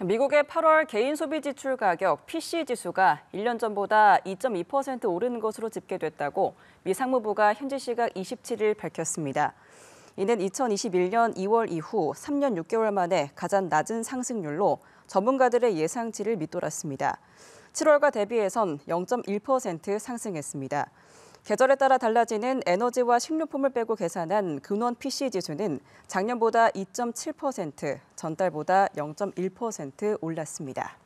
미국의 8월 개인 소비 지출 가격 PC 지수가 1년 전보다 2.2% 오르는 것으로 집계됐다고 미 상무부가 현지 시각 27일 밝혔습니다. 이는 2021년 2월 이후 3년 6개월 만에 가장 낮은 상승률로 전문가들의 예상치를 밑돌았습니다. 7월과 대비해선 0.1% 상승했습니다. 계절에 따라 달라지는 에너지와 식료품을 빼고 계산한 근원 PC 지수는 작년보다 2.7%, 전달보다 0.1% 올랐습니다.